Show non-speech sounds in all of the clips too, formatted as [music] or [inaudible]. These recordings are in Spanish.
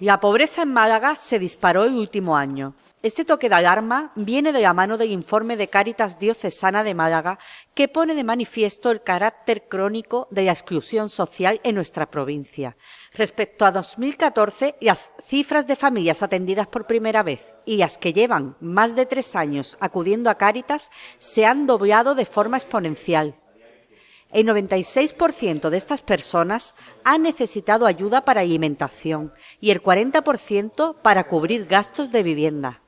La pobreza en Málaga se disparó el último año. Este toque de alarma viene de la mano del informe de Cáritas Diocesana de Málaga, que pone de manifiesto el carácter crónico de la exclusión social en nuestra provincia. Respecto a 2014, las cifras de familias atendidas por primera vez y las que llevan más de tres años acudiendo a Cáritas se han doblado de forma exponencial. El 96% de estas personas han necesitado ayuda para alimentación y el 40% para cubrir gastos de vivienda.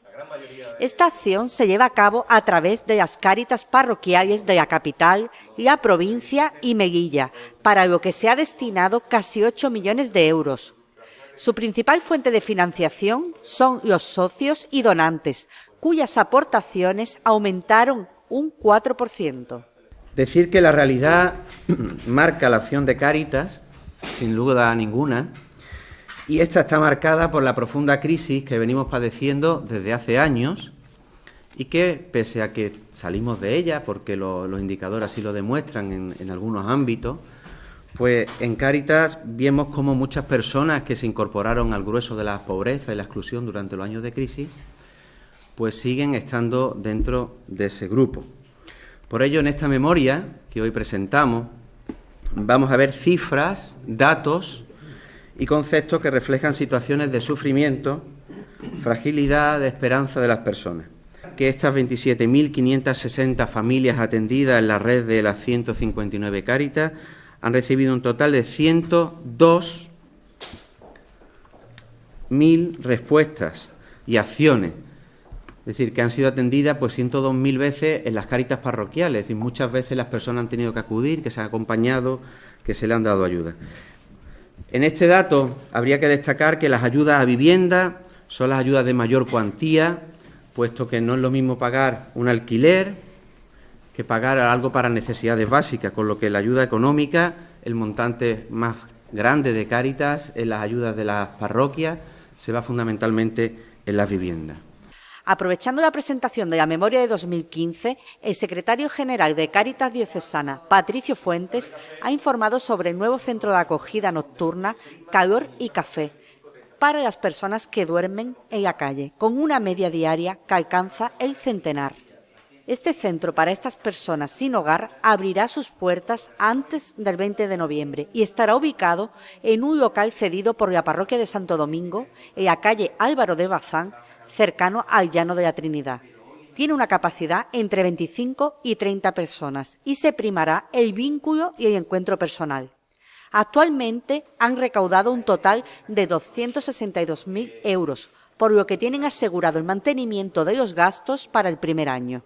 Esta acción se lleva a cabo a través de las cáritas parroquiales de la capital, la provincia y Meguilla, para lo que se ha destinado casi 8 millones de euros. Su principal fuente de financiación son los socios y donantes, cuyas aportaciones aumentaron un 4%. Decir que la realidad [clears throat] marca la acción de Cáritas, sin duda ninguna, y esta está marcada por la profunda crisis que venimos padeciendo desde hace años y que, pese a que salimos de ella, porque los indicadores así lo demuestran en, algunos ámbitos, pues en Cáritas vemos cómo muchas personas que se incorporaron al grueso de la pobreza y la exclusión durante los años de crisis, pues siguen estando dentro de ese grupo. Por ello, en esta memoria que hoy presentamos, vamos a ver cifras, datos y conceptos que reflejan situaciones de sufrimiento, fragilidad, de esperanza de las personas. Que estas 27.560 familias atendidas en la red de las 159 Cáritas han recibido un total de 102.000 respuestas y acciones es decir, que han sido atendidas pues 102.000 veces en las caritas parroquiales y muchas veces las personas han tenido que acudir, que se han acompañado, que se le han dado ayuda. En este dato habría que destacar que las ayudas a vivienda son las ayudas de mayor cuantía, puesto que no es lo mismo pagar un alquiler que pagar algo para necesidades básicas, con lo que la ayuda económica, el montante más grande de Cáritas en las ayudas de las parroquias, se va fundamentalmente en las viviendas. Aprovechando la presentación de la memoria de 2015, el secretario general de Cáritas Diocesana, Patricio Fuentes, ha informado sobre el nuevo centro de acogida nocturna Calor y Café para las personas que duermen en la calle, con una media diaria que alcanza el centenar. Este centro para estas personas sin hogar abrirá sus puertas antes del 20 de noviembre y estará ubicado en un local cedido por la parroquia de Santo Domingo, en la calle Álvaro de Bazán, cercano al llano de la Trinidad. Tiene una capacidad entre 25 y 30 personas y se primará el vínculo y el encuentro personal. Actualmente han recaudado un total de 262.000 euros, por lo que tienen asegurado el mantenimiento de los gastos para el primer año.